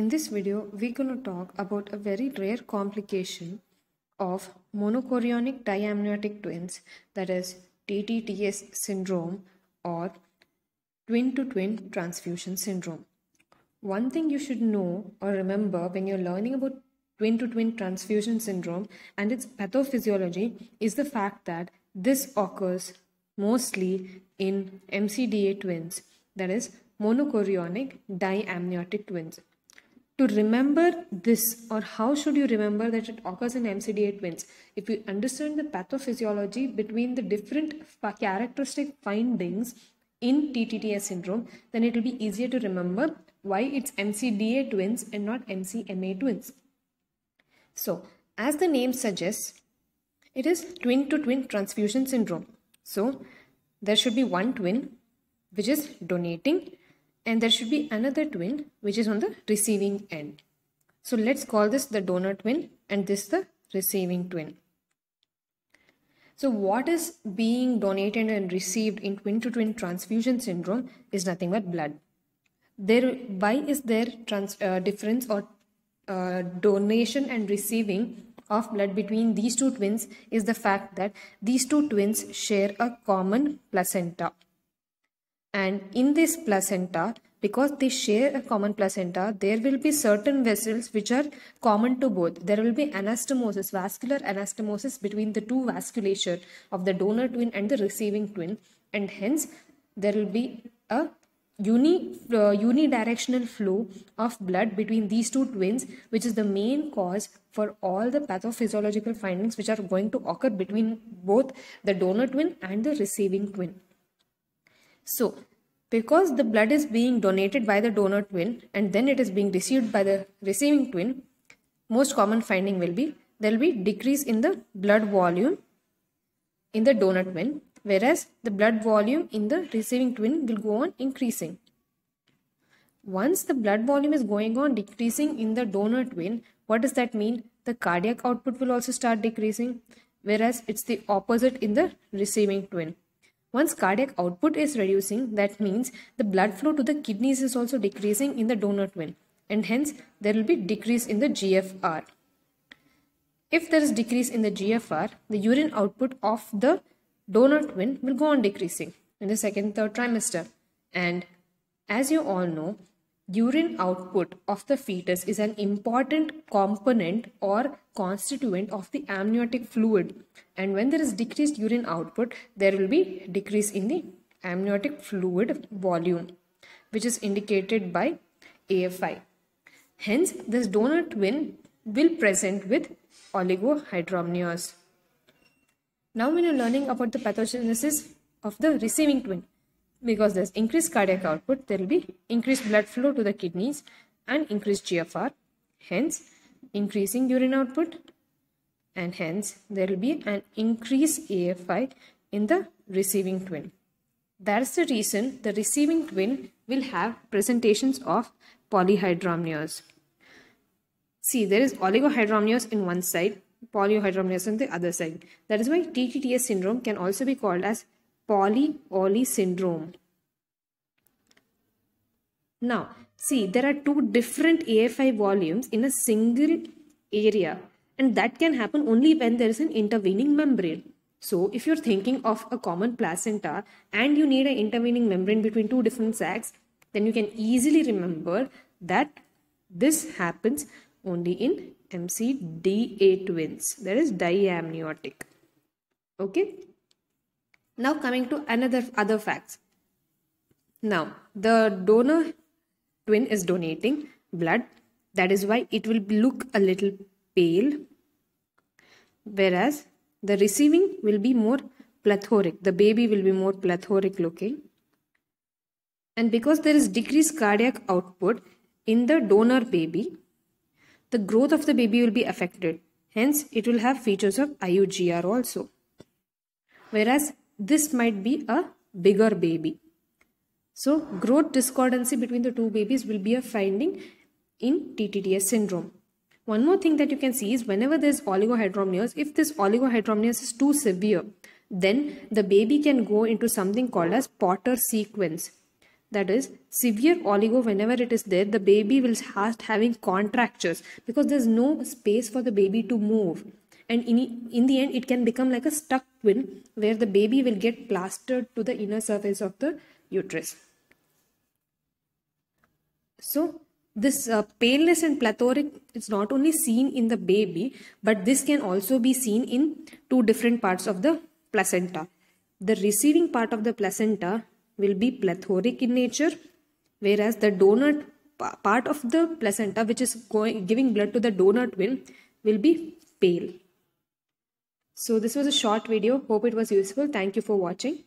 In this video, we're going to talk about a very rare complication of monochorionic diamniotic twins that is TTTS syndrome or twin-to-twin -twin transfusion syndrome. One thing you should know or remember when you're learning about twin-to-twin -twin transfusion syndrome and its pathophysiology is the fact that this occurs mostly in MCDA twins that is monochorionic diamniotic twins to remember this or how should you remember that it occurs in MCDA twins? If you understand the pathophysiology between the different characteristic findings in TTTS syndrome, then it will be easier to remember why it's MCDA twins and not MCMA twins. So, as the name suggests, it is twin to twin transfusion syndrome. So, there should be one twin which is donating and there should be another twin which is on the receiving end. So let's call this the donor twin and this the receiving twin. So what is being donated and received in twin-to-twin -twin transfusion syndrome is nothing but blood. There, why is there trans, uh, difference or uh, donation and receiving of blood between these two twins is the fact that these two twins share a common placenta. And in this placenta, because they share a common placenta, there will be certain vessels which are common to both. There will be anastomosis, vascular anastomosis between the two vasculature of the donor twin and the receiving twin. And hence, there will be a uni, uh, unidirectional flow of blood between these two twins, which is the main cause for all the pathophysiological findings which are going to occur between both the donor twin and the receiving twin. So, because the blood is being donated by the donor twin and then it is being received by the receiving twin, most common finding will be there will be decrease in the blood volume in the donor twin whereas the blood volume in the receiving twin will go on increasing. Once the blood volume is going on decreasing in the donor twin, what does that mean? The cardiac output will also start decreasing whereas it's the opposite in the receiving twin. Once cardiac output is reducing, that means the blood flow to the kidneys is also decreasing in the donor twin and hence there will be decrease in the GFR. If there is decrease in the GFR, the urine output of the donor twin will go on decreasing in the second, third trimester. And as you all know, urine output of the fetus is an important component or constituent of the amniotic fluid and when there is decreased urine output there will be decrease in the amniotic fluid volume which is indicated by AFI. Hence this donor twin will present with oligohydramnios. Now when you're learning about the pathogenesis of the receiving twin because there's increased cardiac output, there will be increased blood flow to the kidneys and increased GFR, hence increasing urine output and hence there will be an increased AFI in the receiving twin. That's the reason the receiving twin will have presentations of polyhydramnios. See, there is oligohydramnios in one side, polyhydramnios on the other side. That is why TTTS syndrome can also be called as polyoley syndrome. Now, see, there are two different AFI volumes in a single area and that can happen only when there is an intervening membrane. So, if you're thinking of a common placenta and you need an intervening membrane between two different sacs, then you can easily remember that this happens only in MCDA twins. There is diamniotic. Okay. Now coming to another other facts. Now the donor twin is donating blood. That is why it will look a little pale. Whereas the receiving will be more plethoric. The baby will be more plethoric looking. And because there is decreased cardiac output in the donor baby, the growth of the baby will be affected. Hence, it will have features of IUGR also. Whereas this might be a bigger baby. So growth discordancy between the two babies will be a finding in TTTS syndrome. One more thing that you can see is whenever there's oligohydramnios, if this oligohydramnios is too severe, then the baby can go into something called as Potter sequence. That is, severe oligo, whenever it is there, the baby will start having contractures because there's no space for the baby to move and in, in the end it can become like a stuck twin where the baby will get plastered to the inner surface of the uterus. So this uh, paleness and plethoric is not only seen in the baby but this can also be seen in two different parts of the placenta. The receiving part of the placenta will be plethoric in nature whereas the donor part of the placenta which is going giving blood to the donor twin will be pale so this was a short video. Hope it was useful. Thank you for watching.